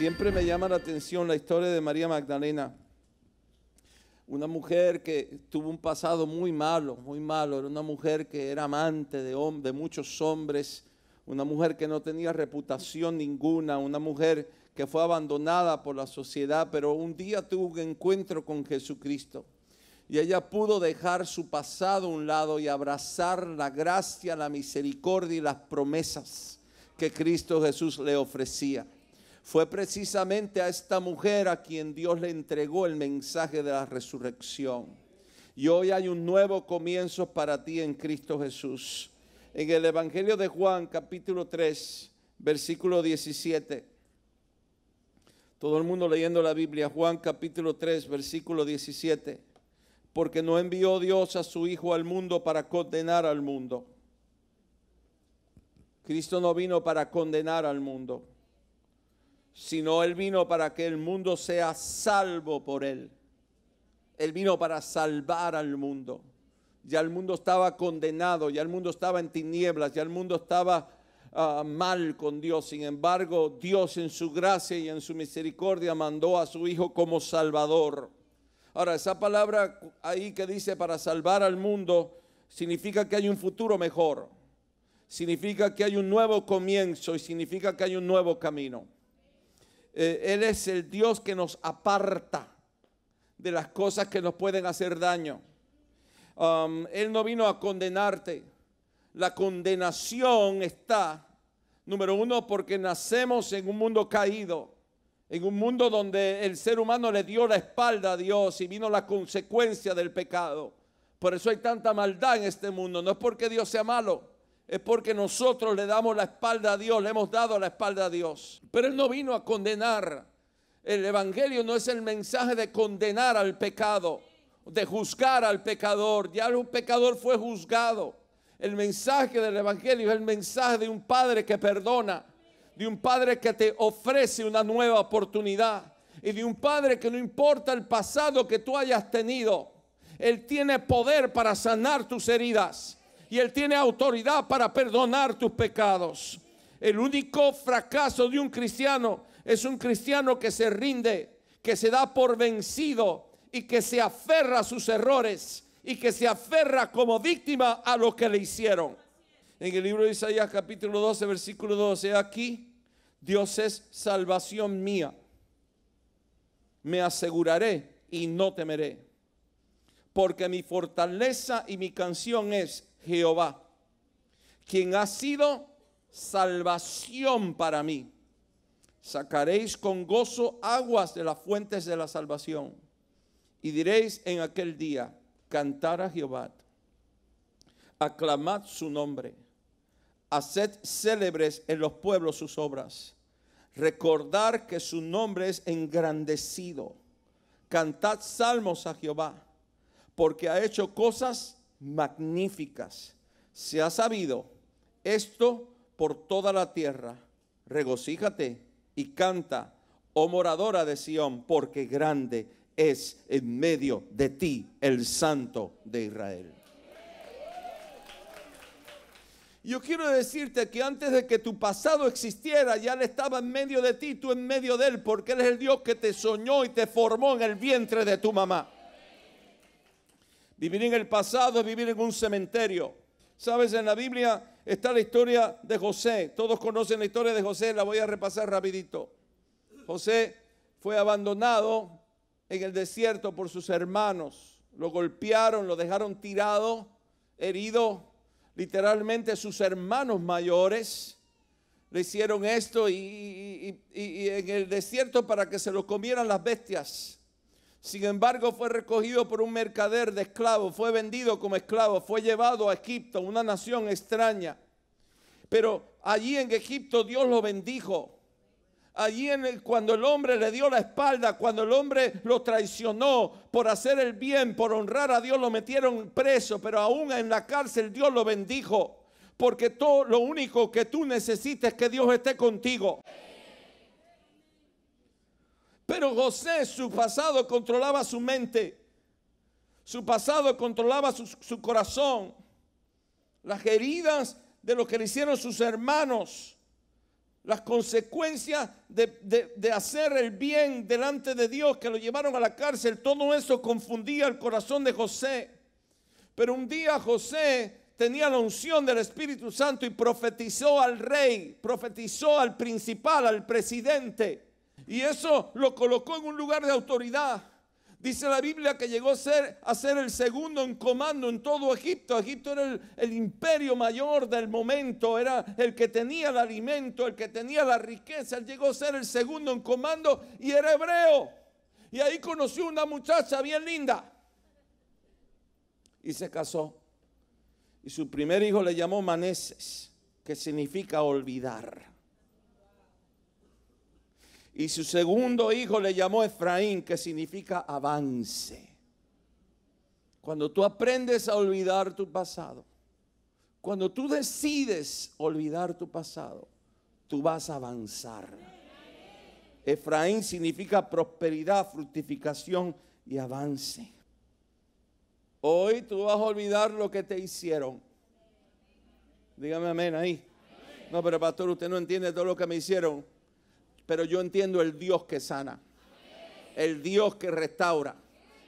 Siempre me llama la atención la historia de María Magdalena, una mujer que tuvo un pasado muy malo, muy malo, era una mujer que era amante de, de muchos hombres, una mujer que no tenía reputación ninguna, una mujer que fue abandonada por la sociedad, pero un día tuvo un encuentro con Jesucristo. Y ella pudo dejar su pasado a un lado y abrazar la gracia, la misericordia y las promesas que Cristo Jesús le ofrecía. Fue precisamente a esta mujer a quien Dios le entregó el mensaje de la resurrección. Y hoy hay un nuevo comienzo para ti en Cristo Jesús. En el Evangelio de Juan, capítulo 3, versículo 17. Todo el mundo leyendo la Biblia, Juan capítulo 3, versículo 17. Porque no envió Dios a su Hijo al mundo para condenar al mundo. Cristo no vino para condenar al mundo, sino Él vino para que el mundo sea salvo por Él. Él vino para salvar al mundo. Ya el mundo estaba condenado, ya el mundo estaba en tinieblas, ya el mundo estaba ah, mal con Dios. Sin embargo, Dios en su gracia y en su misericordia mandó a su Hijo como Salvador. Ahora, esa palabra ahí que dice para salvar al mundo significa que hay un futuro mejor, significa que hay un nuevo comienzo y significa que hay un nuevo camino. Eh, él es el Dios que nos aparta de las cosas que nos pueden hacer daño. Um, él no vino a condenarte. La condenación está, número uno, porque nacemos en un mundo caído, en un mundo donde el ser humano le dio la espalda a Dios y vino la consecuencia del pecado. Por eso hay tanta maldad en este mundo. No es porque Dios sea malo, es porque nosotros le damos la espalda a Dios, le hemos dado la espalda a Dios. Pero Él no vino a condenar. El Evangelio no es el mensaje de condenar al pecado, de juzgar al pecador. Ya un pecador fue juzgado. El mensaje del Evangelio es el mensaje de un Padre que perdona, de un Padre que te ofrece una nueva oportunidad y de un Padre que no importa el pasado que tú hayas tenido, Él tiene poder para sanar tus heridas y Él tiene autoridad para perdonar tus pecados. El único fracaso de un cristiano es un cristiano que se rinde, que se da por vencido y que se aferra a sus errores y que se aferra como víctima a lo que le hicieron. En el libro de Isaías capítulo 12, versículo 12, aquí Dios es salvación mía. Me aseguraré y no temeré, porque mi fortaleza y mi canción es, Jehová, quien ha sido salvación para mí. Sacaréis con gozo aguas de las fuentes de la salvación. Y diréis en aquel día, cantar a Jehová, aclamad su nombre, haced célebres en los pueblos sus obras, recordar que su nombre es engrandecido, cantad salmos a Jehová, porque ha hecho cosas magníficas. Se ha sabido esto por toda la tierra. Regocíjate y canta, oh moradora de Sión, porque grande es en medio de ti el Santo de Israel. Yo quiero decirte que antes de que tu pasado existiera, ya Él estaba en medio de ti, tú en medio de Él, porque Él es el Dios que te soñó y te formó en el vientre de tu mamá. Vivir en el pasado es vivir en un cementerio. Sabes, en la Biblia está la historia de José. Todos conocen la historia de José, la voy a repasar rapidito. José fue abandonado en el desierto por sus hermanos. Lo golpearon, lo dejaron tirado, herido. Literalmente sus hermanos mayores le hicieron esto y, en el desierto para que se lo comieran las bestias. Sin embargo, fue recogido por un mercader de esclavos, fue vendido como esclavo, fue llevado a Egipto, una nación extraña. Pero allí en Egipto Dios lo bendijo. Allí en cuando el hombre le dio la espalda, cuando el hombre lo traicionó por hacer el bien, por honrar a Dios, lo metieron preso, pero aún en la cárcel Dios lo bendijo. Porque todo lo único que tú necesitas es que Dios esté contigo. Pero José, su pasado controlaba su mente. Su pasado controlaba su, corazón. Las heridas de lo que le hicieron sus hermanos. Las consecuencias de, hacer el bien delante de Dios que lo llevaron a la cárcel. Todo eso confundía el corazón de José. Pero un día José tenía la unción del Espíritu Santo y profetizó al rey, profetizó al principal, al presidente. Y eso lo colocó en un lugar de autoridad. Dice la Biblia que llegó a ser, a ser el segundo en comando en todo Egipto. Egipto era el, imperio mayor del momento, era el que tenía el alimento, el que tenía la riqueza. Él llegó a ser el segundo en comando y era hebreo. Y ahí conoció una muchacha bien linda. Y se casó. Y su primer hijo le llamó Maneses, que significa olvidar. Y su segundo hijo le llamó Efraín, que significa avance. Cuando tú aprendes a olvidar tu pasado, cuando tú decides olvidar tu pasado, tú vas a avanzar. Efraín significa prosperidad, fructificación y avance. Hoy tú vas a olvidar lo que te hicieron. Dígame amén ahí. No, pero pastor, usted no entiende todo lo que me hicieron pero yo entiendo el Dios que sana, el Dios que restaura,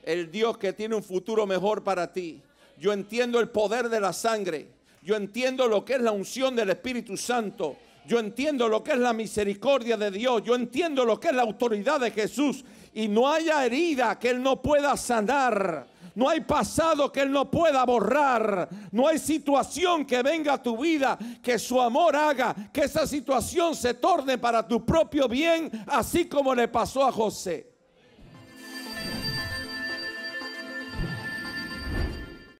el Dios que tiene un futuro mejor para ti. Yo entiendo el poder de la sangre, yo entiendo lo que es la unción del Espíritu Santo. Yo entiendo lo que es la misericordia de Dios. Yo entiendo lo que es la autoridad de Jesús. Y no haya herida que Él no pueda sanar. No hay pasado que Él no pueda borrar. No hay situación que venga a tu vida que su amor haga que esa situación se torne para tu propio bien, así como le pasó a José.